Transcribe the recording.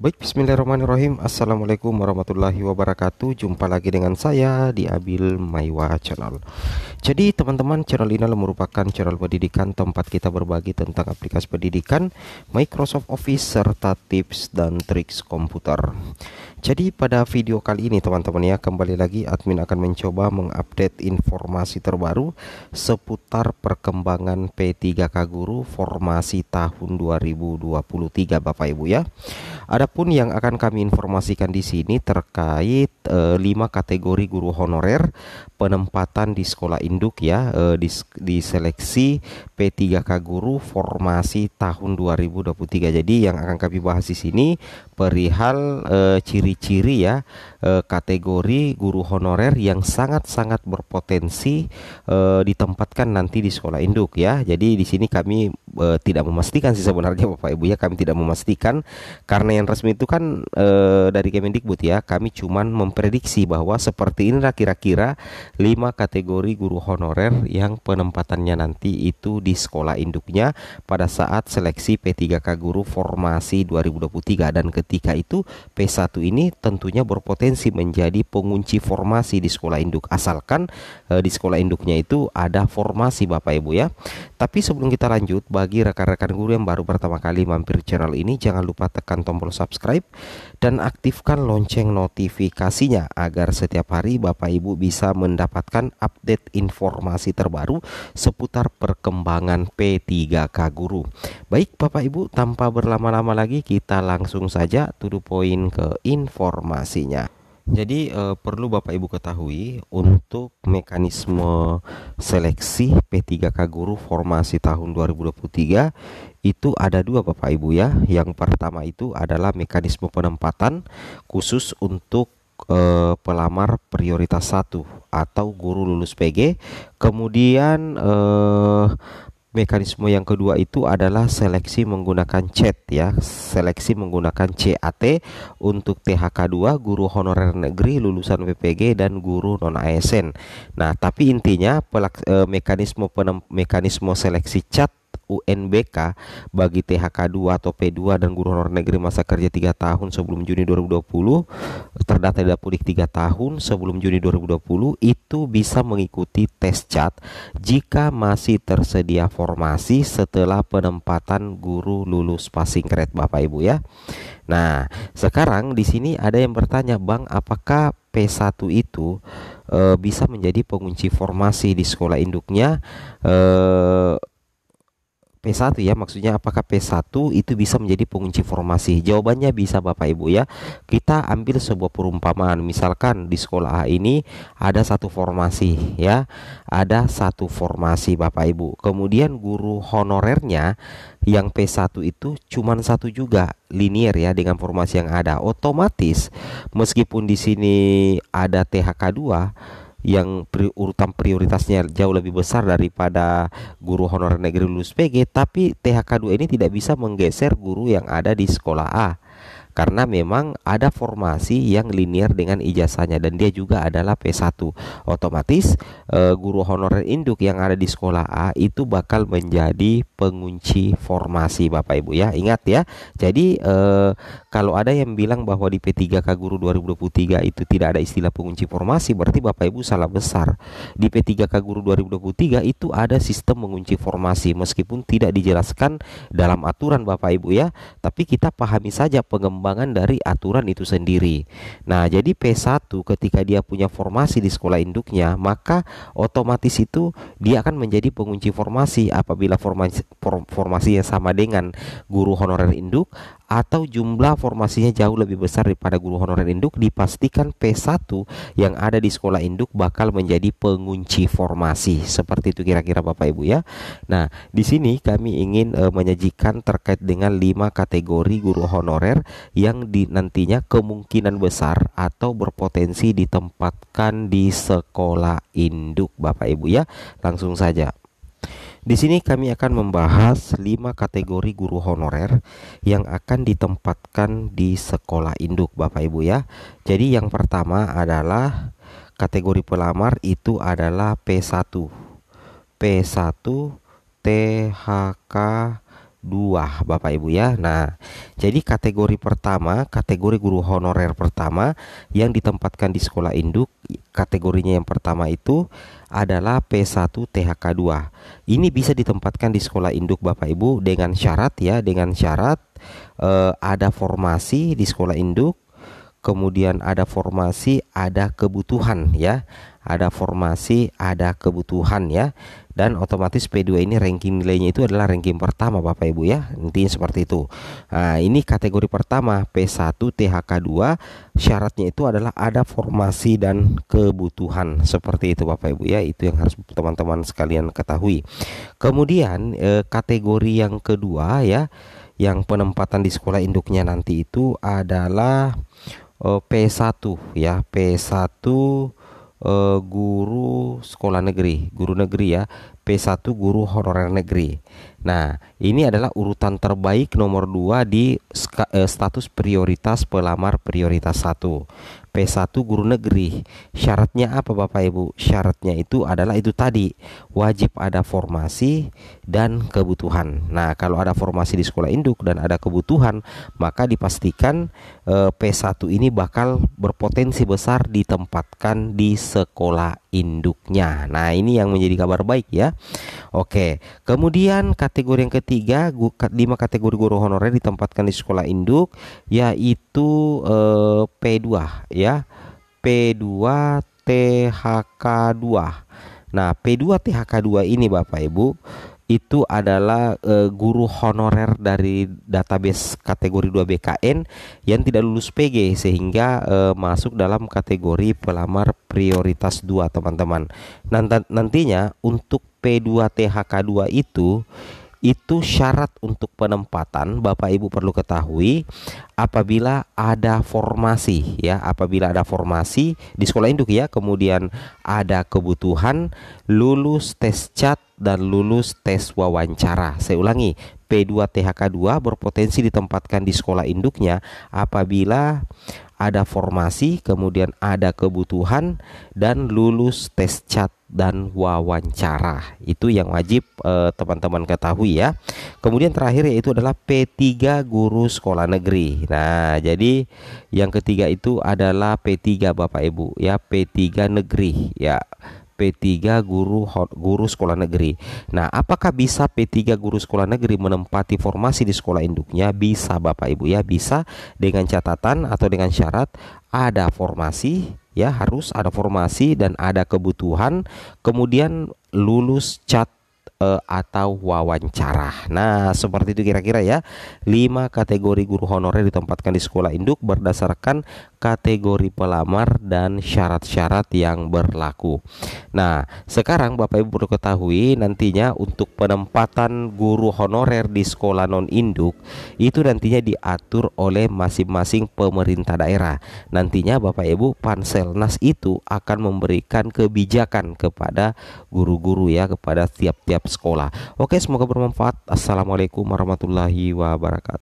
Baik, bismillahirrahmanirrahim Assalamualaikum warahmatullahi wabarakatuh Jumpa lagi dengan saya di Abil Maiwa Channel Jadi teman-teman channel ini merupakan channel pendidikan Tempat kita berbagi tentang aplikasi pendidikan Microsoft Office serta tips dan triks komputer Jadi pada video kali ini teman-teman ya Kembali lagi admin akan mencoba mengupdate informasi terbaru Seputar perkembangan P3K Guru formasi tahun 2023 Bapak Ibu ya Ada Adapun yang akan kami informasikan di sini terkait e, eh, 5 kategori guru honorer penempatan di sekolah induk ya e, eh, di, di seleksi P3K guru formasi tahun 2023. Jadi yang akan kami bahas di sini perihal eh, ciri-ciri e, ya e, kategori guru honorer yang sangat-sangat berpotensi e, ditempatkan nanti di sekolah induk ya. Jadi di sini kami e, tidak memastikan sih sebenarnya Bapak Ibu ya kami tidak memastikan karena yang resmi itu kan e, dari Kemendikbud ya. Kami cuman memprediksi bahwa seperti ini kira-kira 5 kategori guru honorer yang penempatannya nanti itu di sekolah induknya pada saat seleksi P3K guru formasi 2023 dan ketika itu P1 ini tentunya berpotensi menjadi pengunci formasi di sekolah induk asalkan e, di sekolah induknya itu ada formasi Bapak Ibu ya. Tapi sebelum kita lanjut bagi rekan-rekan guru yang baru pertama kali mampir channel ini jangan lupa tekan tombol subscribe subscribe dan aktifkan lonceng notifikasinya agar setiap hari Bapak Ibu bisa mendapatkan update informasi terbaru seputar perkembangan P3K Guru. Baik Bapak Ibu, tanpa berlama-lama lagi kita langsung saja to the point ke informasinya. Jadi eh, perlu Bapak Ibu ketahui untuk mekanisme seleksi P3K guru formasi tahun 2023 itu ada dua Bapak Ibu ya. Yang pertama itu adalah mekanisme penempatan khusus untuk eh, pelamar prioritas satu atau guru lulus PG. Kemudian eh, mekanisme yang kedua itu adalah seleksi menggunakan chat ya seleksi menggunakan CAT untuk THK2 guru honorer negeri lulusan PPG dan guru non ASN nah tapi intinya pelak, e, mekanisme penem, mekanisme seleksi chat UNBK bagi THK 2 atau P2 dan guru honor negeri masa kerja 3 tahun sebelum Juni 2020 terdata di pulih 3 tahun sebelum Juni 2020 itu bisa mengikuti tes cat jika masih tersedia formasi setelah penempatan guru lulus passing grade Bapak Ibu ya. Nah, sekarang di sini ada yang bertanya, "Bang, apakah P1 itu e, bisa menjadi pengunci formasi di sekolah induknya?" E, P1 ya maksudnya apakah P1 itu bisa menjadi pengunci formasi jawabannya bisa Bapak Ibu ya kita ambil sebuah perumpamaan misalkan di sekolah A ini ada satu formasi ya ada satu formasi Bapak Ibu kemudian guru honorernya yang P1 itu cuma satu juga linier ya dengan formasi yang ada otomatis meskipun di sini ada THK 2 yang urutan prioritasnya jauh lebih besar daripada guru honorer negeri lulus PG tapi THK 2 ini tidak bisa menggeser guru yang ada di sekolah A karena memang ada formasi yang linear dengan ijazahnya dan dia juga adalah P1 otomatis uh, guru honorer induk yang ada di sekolah A itu bakal menjadi pengunci formasi Bapak Ibu ya ingat ya jadi uh, kalau ada yang bilang bahwa di P3K guru 2023 itu tidak ada istilah pengunci formasi berarti Bapak Ibu salah besar di P3K guru 2023 itu ada sistem mengunci formasi meskipun tidak dijelaskan dalam aturan Bapak Ibu ya tapi kita pahami saja pengembangan dari aturan itu sendiri. Nah, jadi P1 ketika dia punya formasi di sekolah induknya, maka otomatis itu dia akan menjadi pengunci formasi apabila formasi formasi yang sama dengan guru honorer induk atau jumlah formasinya jauh lebih besar daripada guru honorer induk dipastikan P1 yang ada di sekolah induk bakal menjadi pengunci formasi seperti itu kira-kira Bapak Ibu ya. Nah, di sini kami ingin e, menyajikan terkait dengan 5 kategori guru honorer yang di, nantinya kemungkinan besar atau berpotensi ditempatkan di sekolah induk Bapak Ibu ya. Langsung saja. Di sini kami akan membahas 5 kategori guru honorer yang akan ditempatkan di sekolah induk Bapak Ibu ya. Jadi yang pertama adalah kategori pelamar itu adalah P1. P1 THK 2 Bapak Ibu ya. Nah, jadi kategori pertama, kategori guru honorer pertama yang ditempatkan di sekolah induk kategorinya yang pertama itu adalah P1 THK2. Ini bisa ditempatkan di sekolah induk Bapak Ibu dengan syarat ya, dengan syarat eh, ada formasi di sekolah induk, kemudian ada formasi, ada kebutuhan ya. Ada formasi, ada kebutuhan ya dan otomatis P2 ini ranking nilainya itu adalah ranking pertama Bapak Ibu ya intinya seperti itu nah ini kategori pertama P1 THK2 syaratnya itu adalah ada formasi dan kebutuhan seperti itu Bapak Ibu ya itu yang harus teman-teman sekalian ketahui kemudian eh, kategori yang kedua ya yang penempatan di sekolah induknya nanti itu adalah eh, P1 ya P1 Eh, guru sekolah negeri, guru negeri ya, P1 guru honorer negeri. Nah, ini adalah urutan terbaik nomor 2 di eh, status prioritas pelamar prioritas 1. P1 guru negeri. Syaratnya apa Bapak Ibu? Syaratnya itu adalah itu tadi, wajib ada formasi dan kebutuhan. Nah, kalau ada formasi di sekolah induk dan ada kebutuhan, maka dipastikan eh, P1 ini bakal berpotensi besar ditempatkan di sekolah induknya. Nah, ini yang menjadi kabar baik ya. Oke, kemudian kategori yang ketiga, lima kategori guru honorer ditempatkan di sekolah induk, yaitu eh, P2 ya, P2 THK2. Nah, P2 THK2 ini Bapak Ibu itu adalah uh, guru honorer dari database kategori 2 BKN yang tidak lulus PG sehingga uh, masuk dalam kategori pelamar prioritas 2 teman-teman. nantinya untuk P2 THK2 itu itu syarat untuk penempatan Bapak Ibu perlu ketahui apabila ada formasi ya apabila ada formasi di sekolah induk ya kemudian ada kebutuhan lulus tes cat dan lulus tes wawancara. Saya ulangi, P2THK2 berpotensi ditempatkan di sekolah induknya apabila ada formasi, kemudian ada kebutuhan dan lulus tes cat dan wawancara. Itu yang wajib eh, teman-teman eh, ketahui ya. Kemudian terakhir yaitu adalah P3 guru sekolah negeri. Nah, jadi yang ketiga itu adalah P3 Bapak Ibu ya, P3 negeri ya. P3 guru guru sekolah negeri. Nah, apakah bisa P3 guru sekolah negeri menempati formasi di sekolah induknya? Bisa Bapak Ibu ya, bisa dengan catatan atau dengan syarat ada formasi ya, harus ada formasi dan ada kebutuhan. Kemudian lulus cat uh, atau wawancara. Nah, seperti itu kira-kira ya. 5 kategori guru honorer ditempatkan di sekolah induk berdasarkan kategori pelamar dan syarat-syarat yang berlaku. Nah, sekarang Bapak Ibu perlu ketahui nantinya untuk penempatan guru honorer di sekolah non induk itu nantinya diatur oleh masing-masing pemerintah daerah. Nantinya Bapak Ibu Panselnas itu akan memberikan kebijakan kepada guru-guru ya kepada tiap-tiap sekolah. Oke, semoga bermanfaat. Assalamualaikum warahmatullahi wabarakatuh.